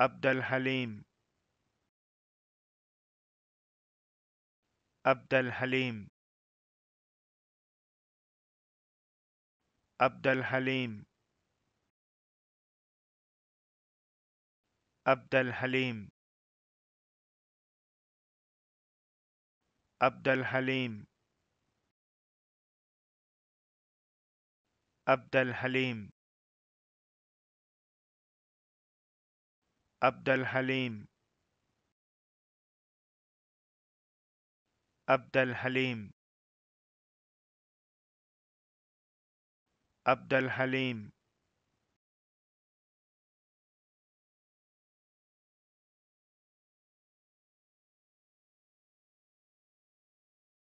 عبد الحليم عبد الحليم عبد الحليم عبد الحليم عبد الحليم عبد الحليم عبد الحليم عبد الحليم عبد الحليم